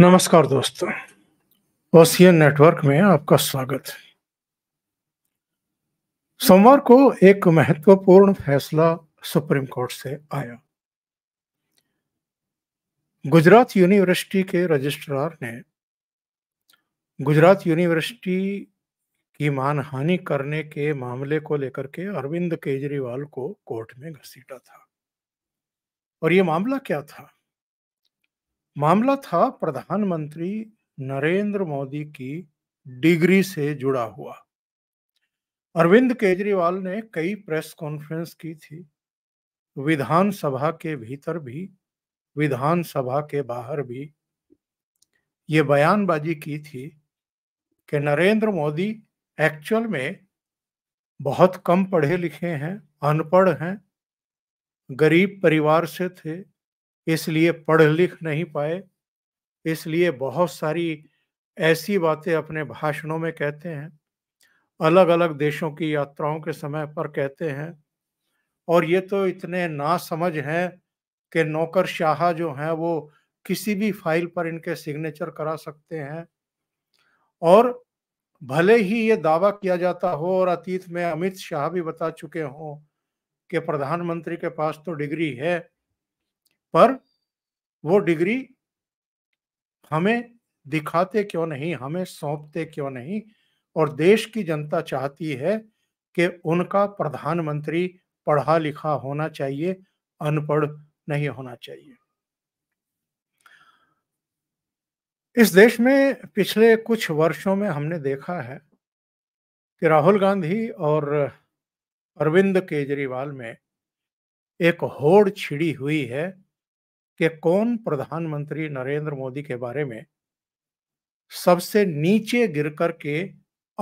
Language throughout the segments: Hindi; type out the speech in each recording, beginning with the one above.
नमस्कार दोस्तों ओसियन नेटवर्क में आपका स्वागत है सोमवार को एक महत्वपूर्ण फैसला सुप्रीम कोर्ट से आया गुजरात यूनिवर्सिटी के रजिस्ट्रार ने गुजरात यूनिवर्सिटी की मानहानि करने के मामले को लेकर के अरविंद केजरीवाल को कोर्ट में घसीटा था और ये मामला क्या था मामला था प्रधानमंत्री नरेंद्र मोदी की डिग्री से जुड़ा हुआ अरविंद केजरीवाल ने कई प्रेस कॉन्फ्रेंस की थी विधानसभा के भीतर भी विधानसभा के बाहर भी ये बयानबाजी की थी कि नरेंद्र मोदी एक्चुअल में बहुत कम पढ़े लिखे हैं अनपढ़ हैं गरीब परिवार से थे इसलिए पढ़ लिख नहीं पाए इसलिए बहुत सारी ऐसी बातें अपने भाषणों में कहते हैं अलग अलग देशों की यात्राओं के समय पर कहते हैं और ये तो इतने ना समझ हैं कि नौकर शाह जो हैं वो किसी भी फाइल पर इनके सिग्नेचर करा सकते हैं और भले ही ये दावा किया जाता हो और अतीत में अमित शाह भी बता चुके हों कि प्रधानमंत्री के पास तो डिग्री है पर वो डिग्री हमें दिखाते क्यों नहीं हमें सौंपते क्यों नहीं और देश की जनता चाहती है कि उनका प्रधानमंत्री पढ़ा लिखा होना चाहिए अनपढ़ नहीं होना चाहिए इस देश में पिछले कुछ वर्षों में हमने देखा है कि राहुल गांधी और अरविंद केजरीवाल में एक होड़ छिड़ी हुई है कि कौन प्रधानमंत्री नरेंद्र मोदी के बारे में सबसे नीचे गिर कर के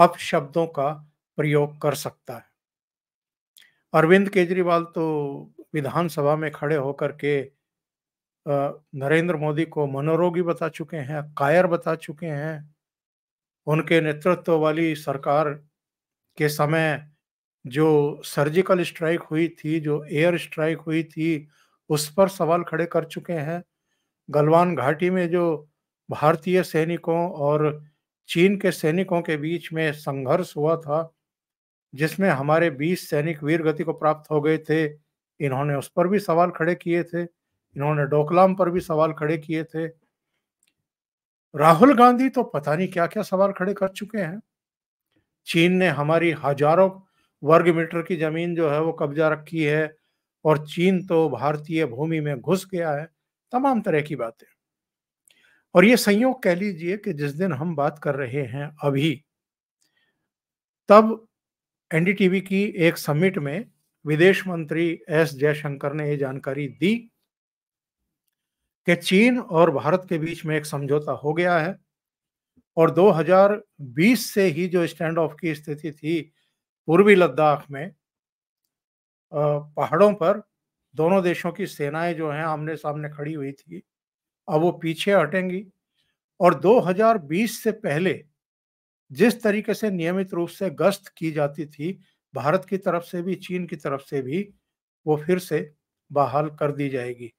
अपशब्दों का प्रयोग कर सकता है अरविंद केजरीवाल तो विधानसभा में खड़े होकर के नरेंद्र मोदी को मनोरोगी बता चुके हैं कायर बता चुके हैं उनके नेतृत्व वाली सरकार के समय जो सर्जिकल स्ट्राइक हुई थी जो एयर स्ट्राइक हुई थी उस पर सवाल खड़े कर चुके हैं गलवान घाटी में जो भारतीय सैनिकों और चीन के सैनिकों के बीच में संघर्ष हुआ था जिसमें हमारे 20 सैनिक वीर गति को प्राप्त हो गए थे इन्होंने उस पर भी सवाल खड़े किए थे इन्होंने डोकलाम पर भी सवाल खड़े किए थे राहुल गांधी तो पता नहीं क्या क्या सवाल खड़े कर चुके हैं चीन ने हमारी हजारों वर्ग मीटर की जमीन जो है वो कब्जा रखी है और चीन तो भारतीय भूमि में घुस गया है तमाम तरह की बातें और ये संयोग कह लीजिए कि जिस दिन हम बात कर रहे हैं अभी तब एनडीटीवी की एक समिट में विदेश मंत्री एस जयशंकर ने यह जानकारी दी कि चीन और भारत के बीच में एक समझौता हो गया है और 2020 से ही जो स्टैंड ऑफ की स्थिति थी पूर्वी लद्दाख में पहाड़ों पर दोनों देशों की सेनाएं जो हैं आमने सामने खड़ी हुई थी अब वो पीछे हटेंगी और 2020 से पहले जिस तरीके से नियमित रूप से गश्त की जाती थी भारत की तरफ से भी चीन की तरफ से भी वो फिर से बहाल कर दी जाएगी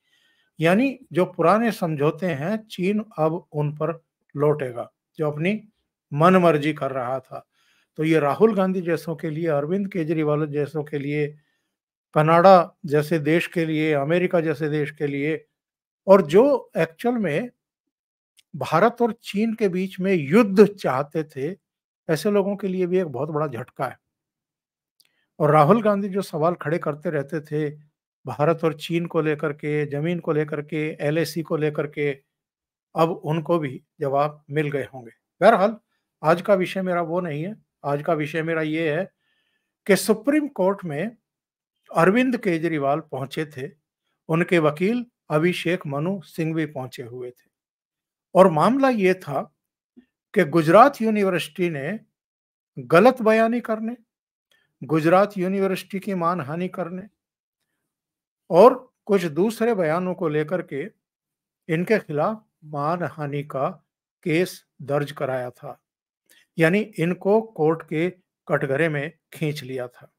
यानी जो पुराने समझौते हैं चीन अब उन पर लौटेगा जो अपनी मन मर्जी कर रहा था तो ये राहुल गांधी जैसों के लिए अरविंद केजरीवाल जैसों के लिए कनाडा जैसे देश के लिए अमेरिका जैसे देश के लिए और जो एक्चुअल में भारत और चीन के बीच में युद्ध चाहते थे ऐसे लोगों के लिए भी एक बहुत बड़ा झटका है और राहुल गांधी जो सवाल खड़े करते रहते थे भारत और चीन को लेकर के जमीन को लेकर के एल को लेकर के अब उनको भी जवाब मिल गए होंगे बहरहाल आज का विषय मेरा वो नहीं है आज का विषय मेरा ये है कि सुप्रीम कोर्ट में अरविंद केजरीवाल पहुंचे थे उनके वकील अभिषेक मनु सिंह भी पहुंचे हुए थे और मामला ये था कि गुजरात यूनिवर्सिटी ने गलत बयानी करने गुजरात यूनिवर्सिटी की मानहानि करने और कुछ दूसरे बयानों को लेकर के इनके खिलाफ मानहानि का केस दर्ज कराया था यानी इनको कोर्ट के कटघरे में खींच लिया था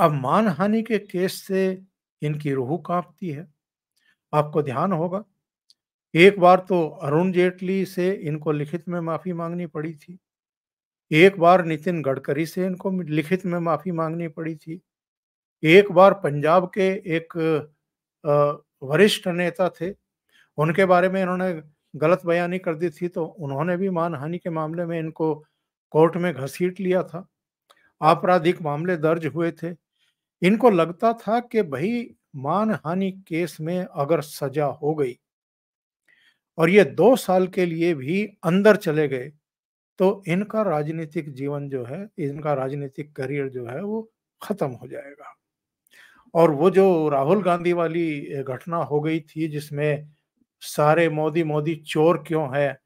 अब मानहानि के केस से इनकी रूह कांपती है आपको ध्यान होगा एक बार तो अरुण जेटली से इनको लिखित में माफी मांगनी पड़ी थी एक बार नितिन गडकरी से इनको लिखित में माफी मांगनी पड़ी थी एक बार पंजाब के एक वरिष्ठ नेता थे उनके बारे में इन्होंने गलत बयानी कर दी थी तो उन्होंने भी मानहानि के मामले में इनको कोर्ट में घसीट लिया था आपराधिक मामले दर्ज हुए थे इनको लगता था कि भाई मानहानि केस में अगर सजा हो गई और ये दो साल के लिए भी अंदर चले गए तो इनका राजनीतिक जीवन जो है इनका राजनीतिक करियर जो है वो खत्म हो जाएगा और वो जो राहुल गांधी वाली घटना हो गई थी जिसमें सारे मोदी मोदी चोर क्यों है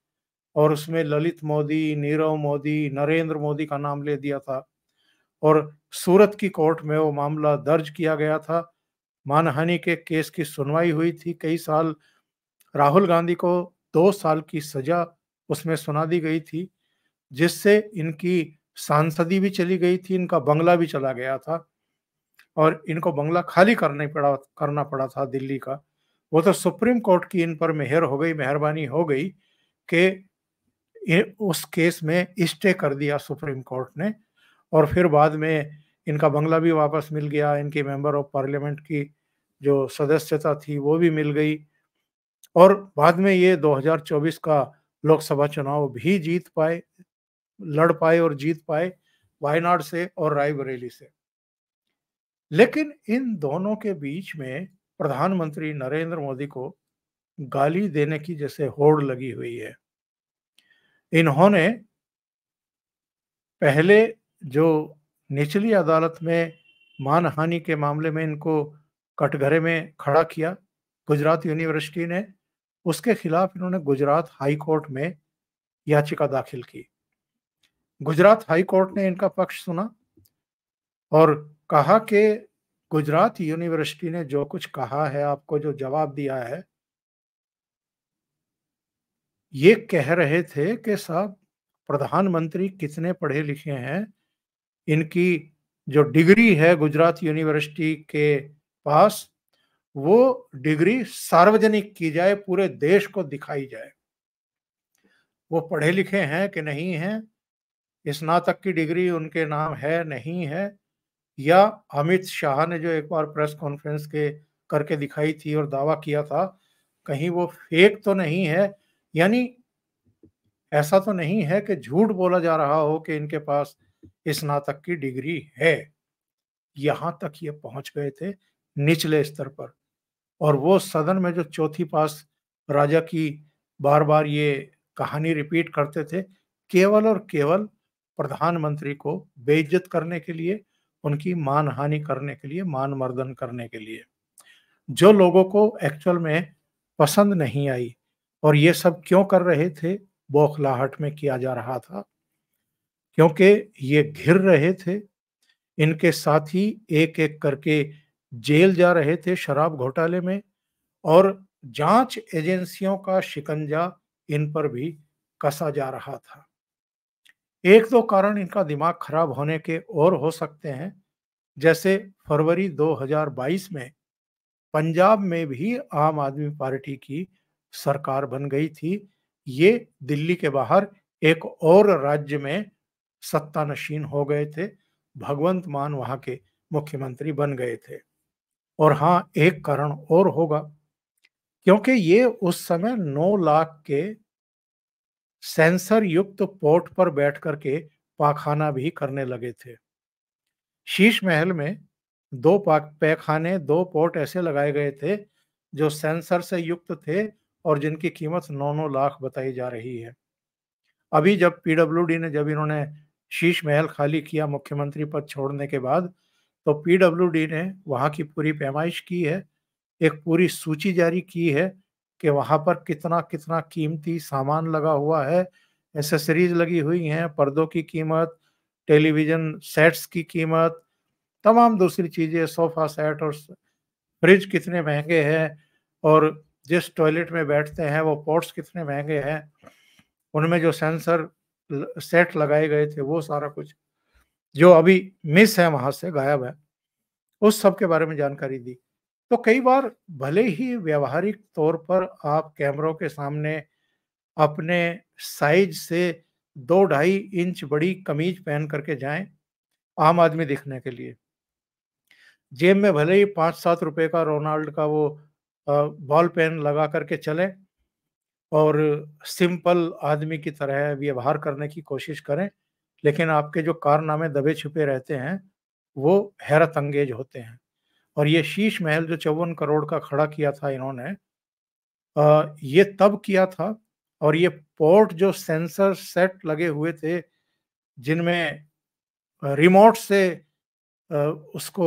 और उसमें ललित मोदी नीरव मोदी नरेंद्र मोदी का नाम ले दिया था और सूरत की कोर्ट में वो मामला दर्ज किया गया था मानहानि के केस की सुनवाई हुई थी कई साल राहुल गांधी को दो साल की सजा उसमें सुना दी गई थी जिससे इनकी सांसदी भी चली गई थी इनका बंगला भी चला गया था और इनको बंगला खाली करने पड़ा करना पड़ा था दिल्ली का वो तो सुप्रीम कोर्ट की इन पर मेहर हो गई मेहरबानी हो गई कि उस केस में स्टे कर दिया सुप्रीम कोर्ट ने और फिर बाद में इनका बंगला भी वापस मिल गया इनकी मेंबर ऑफ पार्लियामेंट की जो सदस्यता थी वो भी मिल गई और बाद में ये 2024 का लोकसभा चुनाव भी जीत पाए लड़ पाए और जीत पाए वायनाड से और रायबरेली से लेकिन इन दोनों के बीच में प्रधानमंत्री नरेंद्र मोदी को गाली देने की जैसे होड़ लगी हुई है इन्होंने पहले जो निचली अदालत में मानहानि के मामले में इनको कटघरे में खड़ा किया गुजरात यूनिवर्सिटी ने उसके खिलाफ इन्होंने गुजरात हाई कोर्ट में याचिका दाखिल की गुजरात हाई कोर्ट ने इनका पक्ष सुना और कहा कि गुजरात यूनिवर्सिटी ने जो कुछ कहा है आपको जो जवाब दिया है ये कह रहे थे कि साहब प्रधानमंत्री कितने पढ़े लिखे हैं इनकी जो डिग्री है गुजरात यूनिवर्सिटी के पास वो डिग्री सार्वजनिक की जाए पूरे देश को दिखाई जाए वो पढ़े लिखे हैं कि नहीं है स्नातक की डिग्री उनके नाम है नहीं है या अमित शाह ने जो एक बार प्रेस कॉन्फ्रेंस के करके दिखाई थी और दावा किया था कहीं वो फेक तो नहीं है यानी ऐसा तो नहीं है कि झूठ बोला जा रहा हो कि इनके पास स्नातक की डिग्री है यहां तक ये पहुंच गए थे निचले स्तर पर और वो सदन में जो चौथी पास राजा की बार बार ये कहानी रिपीट करते थे केवल और केवल प्रधानमंत्री को बेइज्जत करने के लिए उनकी मान हानि करने के लिए मान मर्दन करने के लिए जो लोगों को एक्चुअल में पसंद नहीं आई और ये सब क्यों कर रहे थे बौखलाहट में किया जा रहा था क्योंकि ये घिर रहे थे इनके साथ ही एक एक करके जेल जा रहे थे शराब घोटाले में और जांच एजेंसियों का शिकंजा इन पर भी कसा जा रहा था एक दो कारण इनका दिमाग खराब होने के और हो सकते हैं जैसे फरवरी 2022 में पंजाब में भी आम आदमी पार्टी की सरकार बन गई थी ये दिल्ली के बाहर एक और राज्य में सत्ता नशीन हो गए थे भगवंत मान वहां के मुख्यमंत्री बन गए थे और हाँ एक कारण और होगा क्योंकि ये उस समय 9 लाख के सेंसर युक्त पोर्ट पर बैठ करके पाखाना भी करने लगे थे शीश महल में दो पाक पैखाने दो पोर्ट ऐसे लगाए गए थे जो सेंसर से युक्त थे और जिनकी कीमत नौ नौ लाख बताई जा रही है अभी जब पीडब्ल्यूडी ने जब इन्होंने शीश महल खाली किया मुख्यमंत्री पद छोड़ने के बाद तो पीडब्ल्यूडी ने वहाँ की पूरी पैमाइश की है एक पूरी सूची जारी की है कि वहाँ पर कितना कितना कीमती सामान लगा हुआ है एसेसरीज लगी हुई हैं पर्दों की कीमत टेलीविज़न सेट्स की कीमत तमाम दूसरी चीज़ें सोफ़ा सेट और फ्रिज कितने महंगे हैं और जिस टॉयलेट में बैठते हैं वो पोर्ट्स कितने महंगे हैं उनमें जो सेंसर सेट लगाए गए थे वो सारा कुछ जो अभी मिस है वहां से गायब है उस सब के बारे में जानकारी दी तो कई बार भले ही व्यवहारिक तौर पर आप कैमरों के सामने अपने साइज से दो ढाई इंच बड़ी कमीज पहन करके जाएं आम आदमी दिखने के लिए जेब में भले ही पांच सात रुपए का रोनाल्ड का वो बॉल पेन लगा करके चले और सिंपल आदमी की तरह व्यवहार करने की कोशिश करें लेकिन आपके जो कारनामे दबे छुपे रहते हैं वो हैरत अंगेज होते हैं और ये शीश महल जो चौवन करोड़ का खड़ा किया था इन्होंने ये तब किया था और ये पोर्ट जो सेंसर सेट लगे हुए थे जिनमें रिमोट से उसको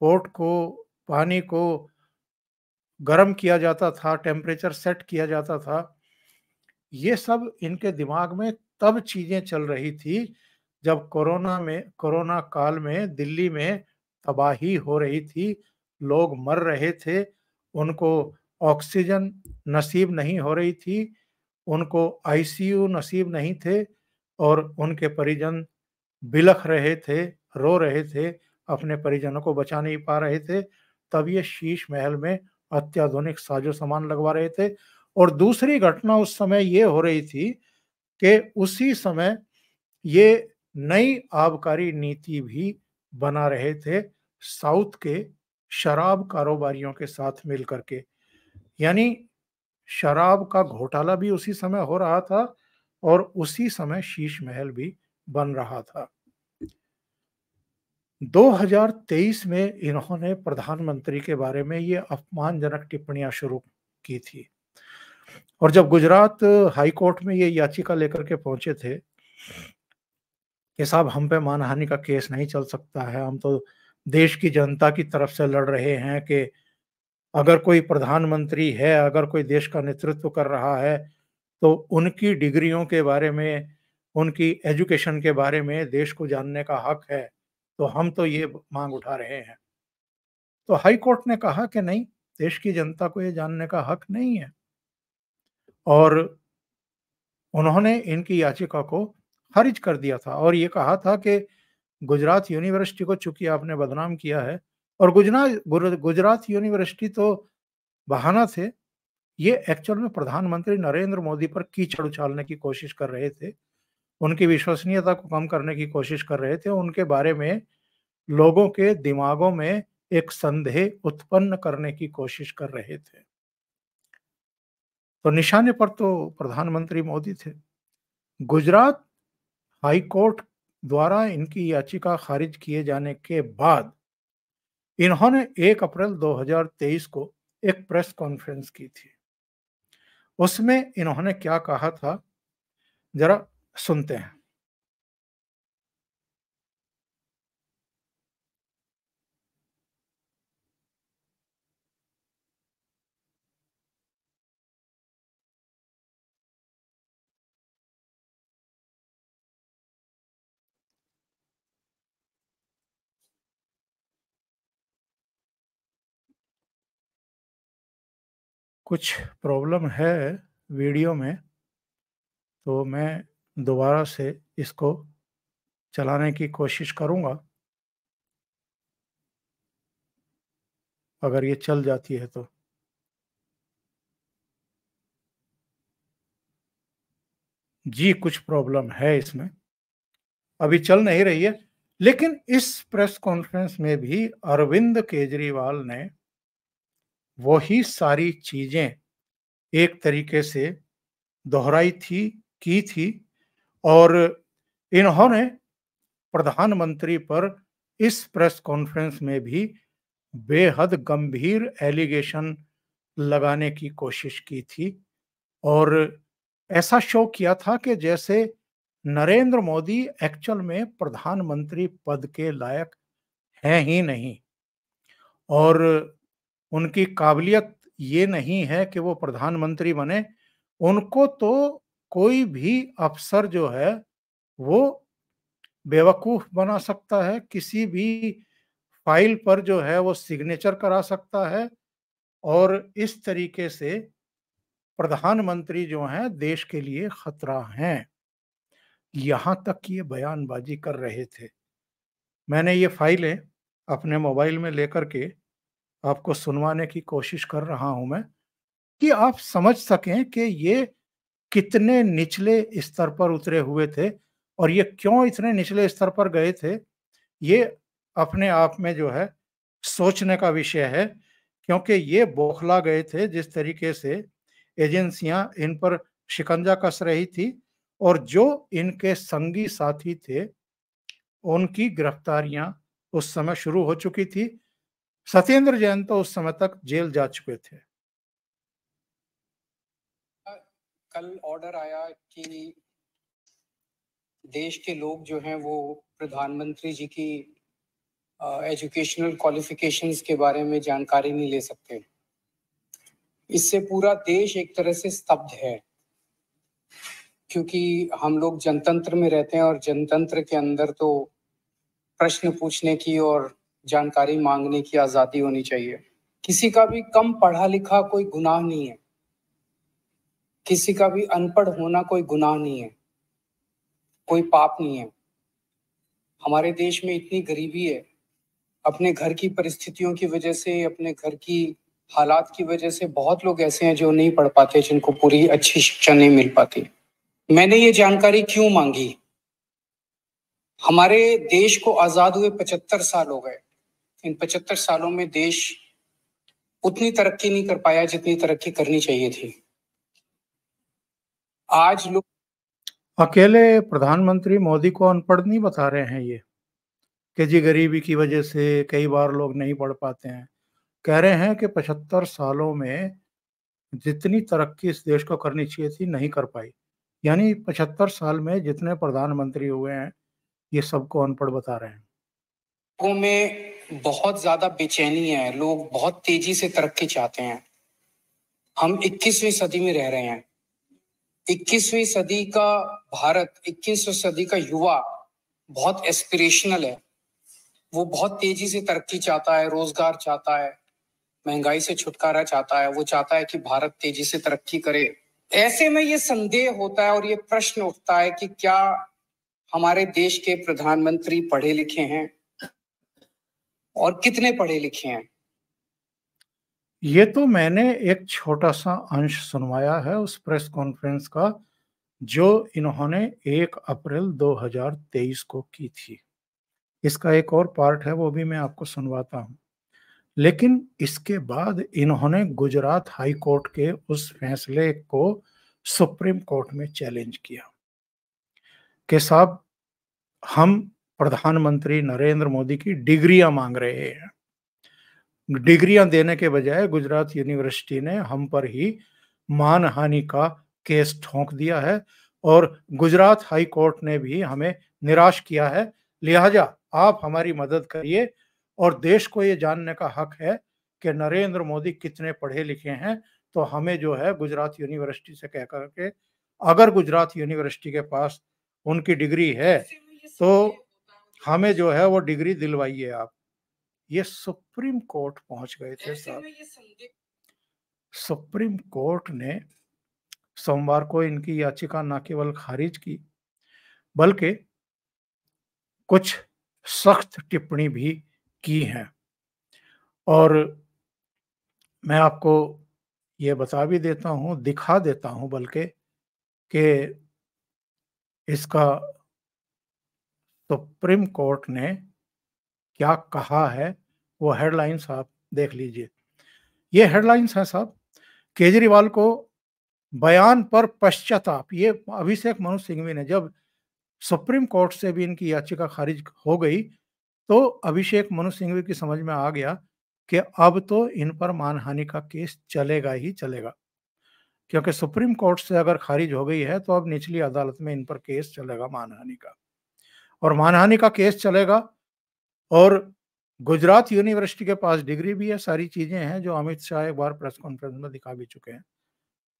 पोर्ट को पानी को गर्म किया जाता था टेम्परेचर सेट किया जाता था ये सब इनके दिमाग में तब चीजें चल रही थी जब कोरोना में कोरोना काल में दिल्ली में तबाही हो रही थी लोग मर रहे थे उनको ऑक्सीजन नसीब नहीं हो रही थी उनको आईसीयू नसीब नहीं थे और उनके परिजन बिलख रहे थे रो रहे थे अपने परिजनों को बचा नहीं पा रहे थे तब ये शीश महल में अत्याधुनिक साजो सामान लगवा रहे थे और दूसरी घटना उस समय ये हो रही थी कि उसी समय ये नई आबकारी नीति भी बना रहे थे साउथ के शराब कारोबारियों के साथ मिल करके यानी शराब का घोटाला भी उसी समय हो रहा था और उसी समय शीश महल भी बन रहा था 2023 में इन्होंने प्रधानमंत्री के बारे में ये अपमानजनक टिप्पणियां शुरू की थी और जब गुजरात हाईकोर्ट में ये याचिका लेकर के पहुंचे थे कि साहब हम पे मानहानि का केस नहीं चल सकता है हम तो देश की जनता की तरफ से लड़ रहे हैं कि अगर कोई प्रधानमंत्री है अगर कोई देश का नेतृत्व कर रहा है तो उनकी डिग्रियों के बारे में उनकी एजुकेशन के बारे में देश को जानने का हक है तो हम तो ये मांग उठा रहे हैं तो हाई कोर्ट ने कहा कि नहीं देश की जनता को ये जानने का हक नहीं है और उन्होंने इनकी याचिका को खारिज कर दिया था और ये कहा था कि गुजरात यूनिवर्सिटी को चूंकि आपने बदनाम किया है और गुजरात गुजरात यूनिवर्सिटी तो बहाना थे ये एक्चुअल में प्रधानमंत्री नरेंद्र मोदी पर कीचड़ उछालने की कोशिश कर रहे थे उनकी विश्वसनीयता को कम करने की कोशिश कर रहे थे उनके बारे में लोगों के दिमागों में एक संदेह उत्पन्न करने की कोशिश कर रहे थे तो निशाने पर तो प्रधानमंत्री मोदी थे गुजरात हाई कोर्ट द्वारा इनकी याचिका खारिज किए जाने के बाद इन्होंने 1 अप्रैल 2023 को एक प्रेस कॉन्फ्रेंस की थी उसमें इन्होंने क्या कहा था जरा सुनते हैं कुछ प्रॉब्लम है वीडियो में तो मैं दोबारा से इसको चलाने की कोशिश करूंगा अगर ये चल जाती है तो जी कुछ प्रॉब्लम है इसमें अभी चल नहीं रही है लेकिन इस प्रेस कॉन्फ्रेंस में भी अरविंद केजरीवाल ने वही सारी चीजें एक तरीके से दोहराई थी की थी और इन्होंने प्रधानमंत्री पर इस प्रेस कॉन्फ्रेंस में भी बेहद गंभीर एलिगेशन लगाने की कोशिश की थी और ऐसा शो किया था कि जैसे नरेंद्र मोदी एक्चुअल में प्रधानमंत्री पद के लायक हैं ही नहीं और उनकी काबिलियत ये नहीं है कि वो प्रधानमंत्री बने उनको तो कोई भी अफसर जो है वो बेवकूफ बना सकता है किसी भी फाइल पर जो है वो सिग्नेचर करा सकता है और इस तरीके से प्रधानमंत्री जो हैं देश के लिए खतरा हैं यहाँ तक ये बयानबाजी कर रहे थे मैंने ये फाइलें अपने मोबाइल में लेकर के आपको सुनवाने की कोशिश कर रहा हूँ मैं कि आप समझ सकें कि ये कितने निचले स्तर पर उतरे हुए थे और ये क्यों इतने निचले स्तर पर गए थे ये अपने आप में जो है सोचने का विषय है क्योंकि ये बौखला गए थे जिस तरीके से एजेंसियां इन पर शिकंजा कस रही थी और जो इनके संगी साथी थे उनकी गिरफ्तारियां उस समय शुरू हो चुकी थी सत्येंद्र जैन तो उस समय तक जेल जा चुके थे कल ऑर्डर आया कि देश के लोग जो हैं वो प्रधानमंत्री जी की एजुकेशनल uh, क्वालिफिकेशंस के बारे में जानकारी नहीं ले सकते इससे पूरा देश एक तरह से स्तब्ध है क्योंकि हम लोग जनतंत्र में रहते हैं और जनतंत्र के अंदर तो प्रश्न पूछने की और जानकारी मांगने की आज़ादी होनी चाहिए किसी का भी कम पढ़ा लिखा कोई गुनाह नहीं है किसी का भी अनपढ़ होना कोई गुनाह नहीं है कोई पाप नहीं है हमारे देश में इतनी गरीबी है अपने घर की परिस्थितियों की वजह से अपने घर की हालात की वजह से बहुत लोग ऐसे हैं जो नहीं पढ़ पाते जिनको पूरी अच्छी शिक्षा नहीं मिल पाती मैंने ये जानकारी क्यों मांगी हमारे देश को आजाद हुए पचहत्तर साल हो गए इन पचहत्तर सालों में देश उतनी तरक्की नहीं कर पाया जितनी तरक्की करनी चाहिए थी आज लोग अकेले प्रधानमंत्री मोदी को अनपढ़ नहीं बता रहे हैं ये कि जी गरीबी की वजह से कई बार लोग नहीं पढ़ पाते हैं कह रहे हैं कि पचहत्तर सालों में जितनी तरक्की इस देश को करनी चाहिए थी नहीं कर पाई यानी पचहत्तर साल में जितने प्रधानमंत्री हुए हैं ये सबको अनपढ़ बता रहे हैं लोगों में बहुत ज्यादा बेचैनी है लोग बहुत तेजी से तरक्की चाहते हैं हम 21वीं सदी में रह रहे हैं 21वीं सदी का भारत 21वीं सदी का युवा बहुत एस्पिरेशनल है वो बहुत तेजी से तरक्की चाहता है रोजगार चाहता है महंगाई से छुटकारा चाहता है वो चाहता है कि भारत तेजी से तरक्की करे ऐसे में ये संदेह होता है और ये प्रश्न उठता है कि क्या हमारे देश के प्रधानमंत्री पढ़े लिखे हैं और कितने पढ़े लिखे हैं ये तो मैंने एक छोटा सा अंश सुनवाया है उस प्रेस कॉन्फ्रेंस का जो इन्होंने 1 अप्रैल 2023 को की थी इसका एक और पार्ट है वो भी मैं आपको सुनवाता हूँ लेकिन इसके बाद इन्होंने गुजरात हाई कोर्ट के उस फैसले को सुप्रीम कोर्ट में चैलेंज किया कि साहब हम प्रधानमंत्री नरेंद्र मोदी की डिग्रियां मांग रहे हैं डिग्रियां देने के बजाय गुजरात यूनिवर्सिटी ने हम पर ही मान हानि का केस ठोंक दिया है और गुजरात हाई कोर्ट ने भी हमें निराश किया है लिहाजा आप हमारी मदद करिए और देश को ये जानने का हक है कि नरेंद्र मोदी कितने पढ़े लिखे हैं तो हमें जो है गुजरात यूनिवर्सिटी से कह करके अगर गुजरात यूनिवर्सिटी के पास उनकी डिग्री है तो हमें जो है वो डिग्री दिलवाइए आप ये सुप्रीम कोर्ट पहुंच गए थे साहब सुप्रीम कोर्ट ने सोमवार को इनकी याचिका न केवल खारिज की बल्कि कुछ सख्त टिप्पणी भी की है और मैं आपको ये बता भी देता हूँ दिखा देता हूँ बल्कि कि इसका सुप्रीम कोर्ट ने क्या कहा है वो हेडलाइंस आप देख लीजिए ये हेडलाइंस हैं साहब केजरीवाल को बयान पर पश्चाताप ये अभिषेक मनु सिंघवी ने जब सुप्रीम कोर्ट से भी इनकी याचिका खारिज हो गई तो अभिषेक मनु सिंघवी की समझ में आ गया कि अब तो इन पर मानहानि का केस चलेगा ही चलेगा क्योंकि सुप्रीम कोर्ट से अगर खारिज हो गई है तो अब निचली अदालत में इन पर केस चलेगा मानहानि का और मानहानि का केस चलेगा और गुजरात यूनिवर्सिटी के पास डिग्री भी है सारी चीजें हैं जो अमित शाह एक बार प्रेस कॉन्फ्रेंस में दिखा भी चुके हैं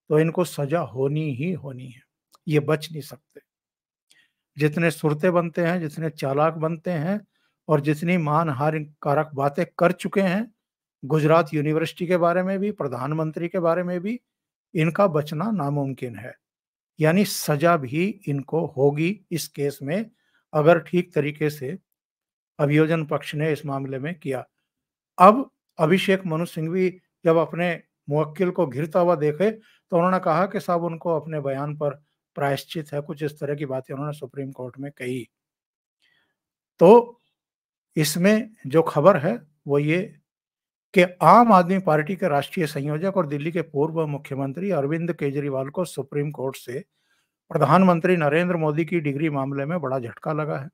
तो इनको सजा होनी ही होनी है ये बच नहीं सकते जितने सुरते बनते हैं जितने चालाक बनते हैं और जितनी मानहार कारक बातें कर चुके हैं गुजरात यूनिवर्सिटी के बारे में भी प्रधानमंत्री के बारे में भी इनका बचना नामुमकिन है यानी सजा भी इनको होगी इस केस में अगर ठीक तरीके से अभियोजन पक्ष ने इस मामले में किया अब अभिषेक मनु सिंह भी जब अपने मुवक्किल को घिरता हुआ देखे तो उन्होंने कहा कि साहब उनको अपने बयान पर प्रायश्चित है कुछ इस तरह की बातें उन्होंने सुप्रीम कोर्ट में कही तो इसमें जो खबर है वो ये कि आम आदमी पार्टी के राष्ट्रीय संयोजक और दिल्ली के पूर्व मुख्यमंत्री अरविंद केजरीवाल को सुप्रीम कोर्ट से प्रधानमंत्री नरेंद्र मोदी की डिग्री मामले में बड़ा झटका लगा है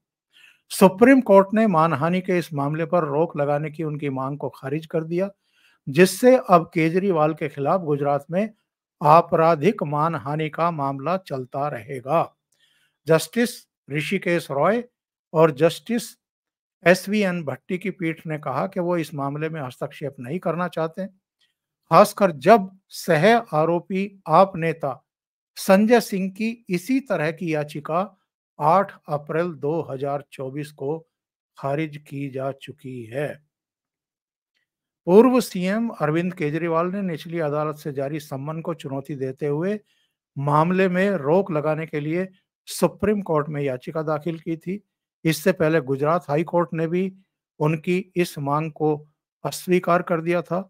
सुप्रीम कोर्ट ने मानहानि के इस मामले पर रोक लगाने की उनकी मांग को खारिज कर दिया जिससे अब केजरीवाल के खिलाफ गुजरात में आपराधिक मानहानि का मामला चलता रहेगा जस्टिस ऋषिकेश रॉय और justice S V N Bhatti की पीठ ने कहा कि वो इस मामले में हस्तक्षेप नहीं करना चाहते खासकर जब सह आरोपी आप नेता संजय सिंह की इसी तरह की याचिका 8 अप्रैल 2024 को खारिज की जा चुकी है पूर्व सीएम अरविंद केजरीवाल ने निचली अदालत से जारी सम्मन को चुनौती देते हुए मामले में रोक लगाने के लिए सुप्रीम कोर्ट में याचिका दाखिल की थी इससे पहले गुजरात हाई कोर्ट ने भी उनकी इस मांग को अस्वीकार कर दिया था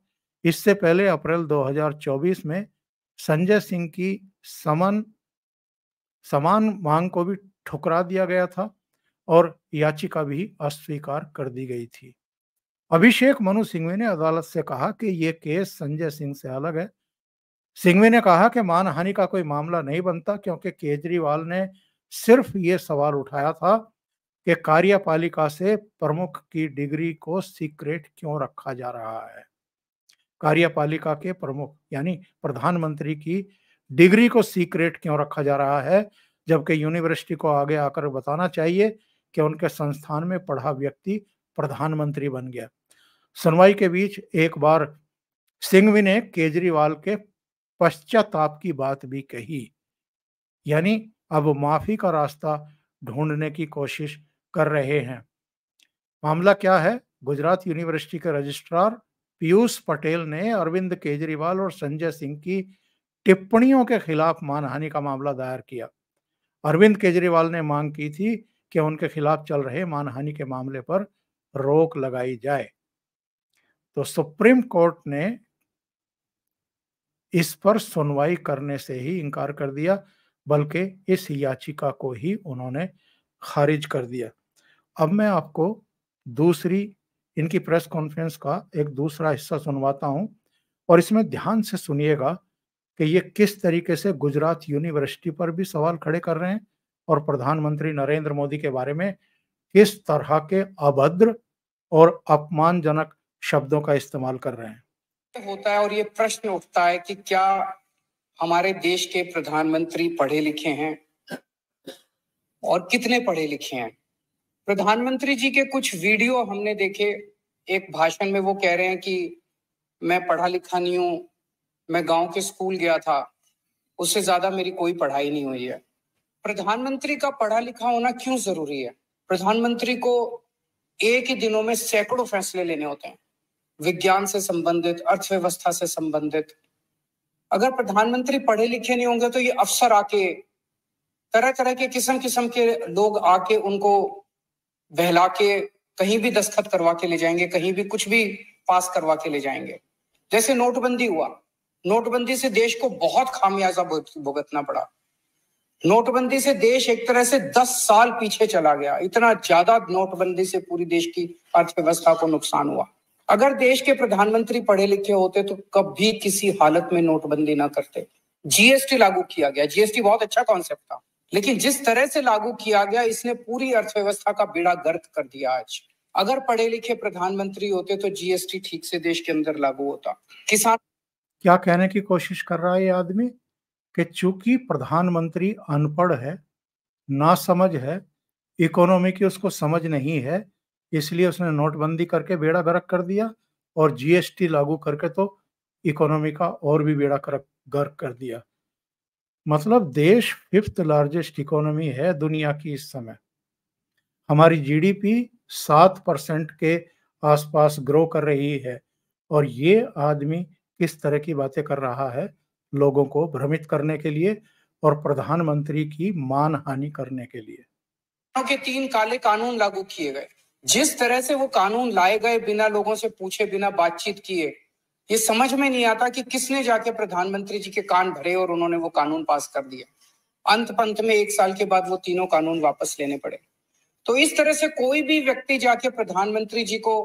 इससे पहले अप्रैल 2024 में संजय सिंह की समन समान मांग को भी ठुकरा दिया गया था और याचिका भी अस्वीकार कर दी गई थी अभिषेक मनु सिंघवी ने अदालत से कहा कि यह केस संजय सिंह से अलग है सिंघवी ने कहा कि मानहानि का कोई मामला नहीं बनता क्योंकि केजरीवाल ने सिर्फ ये सवाल उठाया था कि कार्यपालिका से प्रमुख की डिग्री को सीक्रेट क्यों रखा जा रहा है कार्यपालिका के प्रमुख यानी प्रधानमंत्री की डिग्री को सीक्रेट क्यों रखा जा रहा है जबकि यूनिवर्सिटी को आगे आकर बताना चाहिए कि उनके संस्थान में पढ़ा व्यक्ति प्रधानमंत्री बन गया सुनवाई के बीच एक बार सिंघवी ने केजरीवाल के पश्चाताप की बात भी कही यानी अब माफी का रास्ता ढूंढने की कोशिश कर रहे हैं मामला क्या है गुजरात यूनिवर्सिटी के रजिस्ट्रार पीयूष पटेल ने अरविंद केजरीवाल और संजय सिंह की टिप्पणियों के खिलाफ मानहानि का मामला दायर किया अरविंद केजरीवाल ने मांग की थी कि उनके खिलाफ चल रहे मानहानि के मामले पर रोक लगाई जाए तो सुप्रीम कोर्ट ने इस पर सुनवाई करने से ही इनकार कर दिया बल्कि इस याचिका को ही उन्होंने खारिज कर दिया अब मैं आपको दूसरी इनकी प्रेस कॉन्फ्रेंस का एक दूसरा हिस्सा सुनवाता हूं और इसमें ध्यान से सुनिएगा कि ये किस तरीके से गुजरात यूनिवर्सिटी पर भी सवाल खड़े कर रहे हैं और प्रधानमंत्री नरेंद्र मोदी के बारे में किस तरह के अभद्र और अपमानजनक शब्दों का इस्तेमाल कर रहे हैं होता है और ये प्रश्न उठता है कि क्या हमारे देश के प्रधानमंत्री पढ़े लिखे हैं और कितने पढ़े लिखे हैं प्रधानमंत्री जी के कुछ वीडियो हमने देखे एक भाषण में वो कह रहे हैं कि मैं पढ़ा लिखा नहीं हूँ मैं गांव के स्कूल गया था उससे ज्यादा मेरी कोई पढ़ाई नहीं हुई है प्रधानमंत्री का पढ़ा लिखा होना क्यों जरूरी है प्रधानमंत्री को एक ही दिनों में सैकड़ों फैसले लेने होते हैं विज्ञान से संबंधित अर्थव्यवस्था से संबंधित अगर प्रधानमंत्री पढ़े लिखे नहीं होंगे तो ये अफसर आके तरह तरह के किस्म किस्म के लोग आके उनको बहला के कहीं भी दस्तखत करवा के ले जाएंगे कहीं भी कुछ भी पास करवा के ले जाएंगे जैसे नोटबंदी हुआ नोटबंदी से देश को बहुत खामियाजा भुगतना पड़ा नोटबंदी से देश एक तरह से दस साल पीछे चला गया इतना ज्यादा नोटबंदी से पूरी देश की अर्थव्यवस्था को नुकसान हुआ अगर देश के प्रधानमंत्री पढ़े लिखे होते तो कभी किसी हालत में नोटबंदी ना करते जीएसटी लागू किया गया जीएसटी बहुत अच्छा कॉन्सेप्ट था लेकिन जिस तरह से लागू किया गया इसने पूरी अर्थव्यवस्था का बेड़ा गर्क कर दिया आज अगर पढ़े लिखे प्रधानमंत्री होते तो जीएसटी ठीक से देश के अंदर लागू होता किसान क्या कहने की कोशिश कर रहा है ये आदमी कि चूंकि प्रधानमंत्री अनपढ़ है ना समझ है इकोनॉमी की उसको समझ नहीं है इसलिए उसने नोटबंदी करके बेड़ा गर्क कर दिया और जीएसटी लागू करके तो इकोनॉमी का और भी बेड़ा गर्क कर दिया मतलब देश फिफ्थ लार्जेस्ट इकोनॉमी है दुनिया की इस समय हमारी जीडीपी सात परसेंट के आसपास ग्रो कर रही है और ये आदमी किस तरह की बातें कर रहा है लोगों को भ्रमित करने के लिए और प्रधानमंत्री की मान हानि करने के लिए के तीन काले कानून लागू किए गए जिस तरह से वो कानून लाए गए बिना लोगों से पूछे बिना बातचीत किए ये समझ में नहीं आता कि किसने जाके प्रधानमंत्री जी के कान भरे और उन्होंने वो कानून पास कर दिया अंत पंत में एक साल के बाद वो तीनों कानून वापस लेने पड़े तो इस तरह से कोई भी व्यक्ति जाके प्रधानमंत्री जी को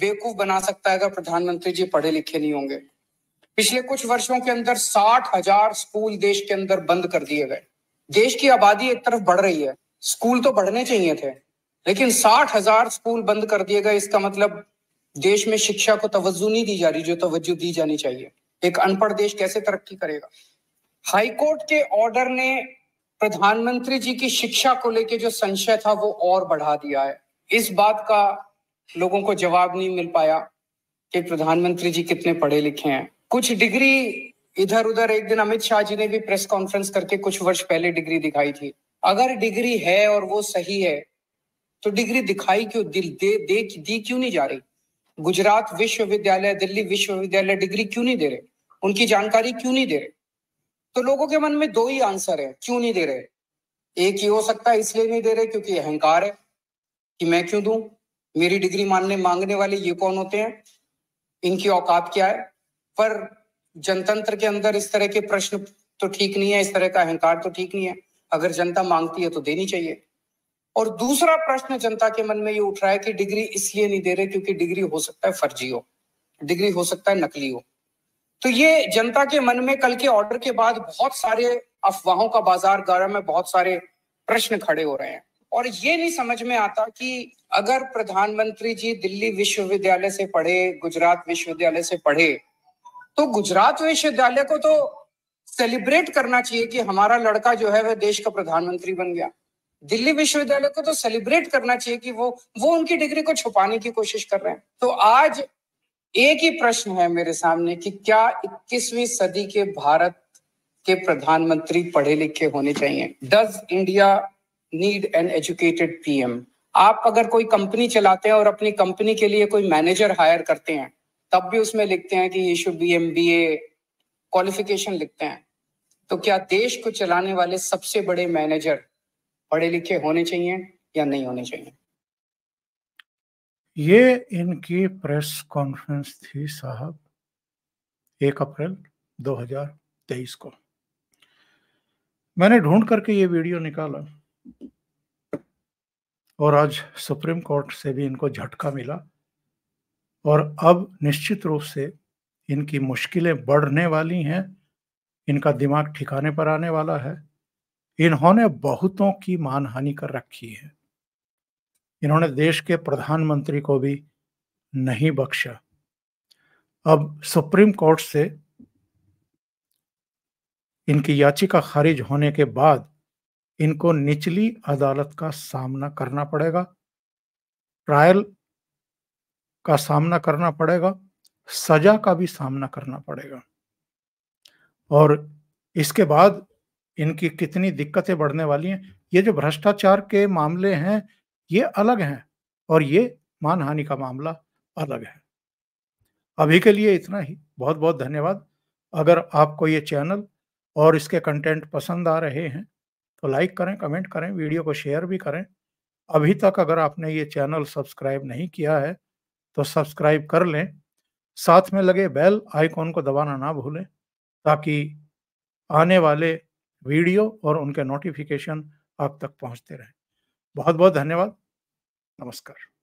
बेवकूफ बना सकता है अगर प्रधानमंत्री जी पढ़े लिखे नहीं होंगे पिछले कुछ वर्षों के अंदर साठ हजार स्कूल देश के अंदर बंद कर दिए गए देश की आबादी एक तरफ बढ़ रही है स्कूल तो बढ़ने चाहिए थे लेकिन साठ हजार स्कूल बंद कर दिए गए इसका मतलब देश में शिक्षा को तवज्जो नहीं दी जा रही जो तवज्जो दी जानी चाहिए एक अनपढ़ देश कैसे तरक्की करेगा हाईकोर्ट के ऑर्डर ने प्रधानमंत्री जी की शिक्षा को लेके जो संशय था वो और बढ़ा दिया है इस बात का लोगों को जवाब नहीं मिल पाया कि प्रधानमंत्री जी कितने पढ़े लिखे हैं कुछ डिग्री इधर उधर एक दिन अमित शाह जी ने भी प्रेस कॉन्फ्रेंस करके कुछ वर्ष पहले डिग्री दिखाई थी अगर डिग्री है और वो सही है तो डिग्री दिखाई क्यों दिल दे, दे दी क्यों नहीं जा रही गुजरात विश्वविद्यालय दिल्ली विश्वविद्यालय डिग्री क्यों नहीं दे रहे उनकी जानकारी क्यों नहीं दे रहे तो लोगों के मन में दो ही आंसर है क्यों नहीं दे रहे एक ही हो सकता है इसलिए नहीं दे रहे क्योंकि अहंकार है कि मैं क्यों दूं मेरी डिग्री मानने मांगने वाले ये कौन होते हैं इनकी औकात क्या है पर जनतंत्र के अंदर इस तरह के प्रश्न तो ठीक नहीं है इस तरह का अहंकार तो ठीक नहीं है अगर जनता मांगती है तो देनी चाहिए और दूसरा प्रश्न जनता के मन में ये उठ रहा है कि डिग्री इसलिए नहीं दे रहे क्योंकि डिग्री हो सकता है फर्जी हो डिग्री हो सकता है नकली हो तो ये जनता के मन में कल के ऑर्डर के बाद बहुत सारे अफवाहों का बाजार गर्म है बहुत सारे प्रश्न खड़े हो रहे हैं और ये नहीं समझ में आता कि अगर प्रधानमंत्री जी दिल्ली विश्वविद्यालय से पढ़े गुजरात विश्वविद्यालय से पढ़े तो गुजरात विश्वविद्यालय को तो सेलिब्रेट करना चाहिए कि हमारा लड़का जो है वह देश का प्रधानमंत्री बन गया दिल्ली विश्वविद्यालय को तो सेलिब्रेट करना चाहिए कि वो वो उनकी डिग्री को छुपाने की कोशिश कर रहे हैं तो आज एक ही प्रश्न है मेरे सामने कि क्या 21वीं सदी के भारत के प्रधानमंत्री पढ़े लिखे होने चाहिए does India need an educated PM आप अगर कोई कंपनी चलाते हैं और अपनी कंपनी के लिए कोई मैनेजर हायर करते हैं तब भी उसमें लिखते हैं कि ये should be M B A qualification लिखते हैं तो क्या देश को चलाने वाले सबसे बड़े मैनेजर पढ़े लिखे होने चाहिए या नहीं होने चाहिए ये इनकी प्रेस कॉन्फ्रेंस थी साहब एक अप्रैल 2023 को मैंने ढूंढ करके ये वीडियो निकाला और आज सुप्रीम कोर्ट से भी इनको झटका मिला और अब निश्चित रूप से इनकी मुश्किलें बढ़ने वाली हैं इनका दिमाग ठिकाने पर आने वाला है इन्होंने बहुतों की मानहानि कर रखी है इन्होंने देश के प्रधानमंत्री को भी नहीं बख्शा अब सुप्रीम कोर्ट से इनकी याचिका खारिज होने के बाद इनको निचली अदालत का सामना करना पड़ेगा ट्रायल का सामना करना पड़ेगा सजा का भी सामना करना पड़ेगा और इसके बाद इनकी कितनी दिक्कतें बढ़ने वाली हैं ये जो भ्रष्टाचार के मामले हैं ये अलग हैं और ये मानहानि का मामला अलग है अभी के लिए इतना ही बहुत बहुत धन्यवाद अगर आपको ये चैनल और इसके कंटेंट पसंद आ रहे हैं तो लाइक करें कमेंट करें वीडियो को शेयर भी करें अभी तक अगर आपने ये चैनल सब्सक्राइब नहीं किया है तो सब्सक्राइब कर लें साथ में लगे बेल आइकॉन को दबाना ना भूलें ताकि आने वाले वीडियो और उनके नोटिफिकेशन आप तक पहुंचते रहें बहुत बहुत धन्यवाद नमस्कार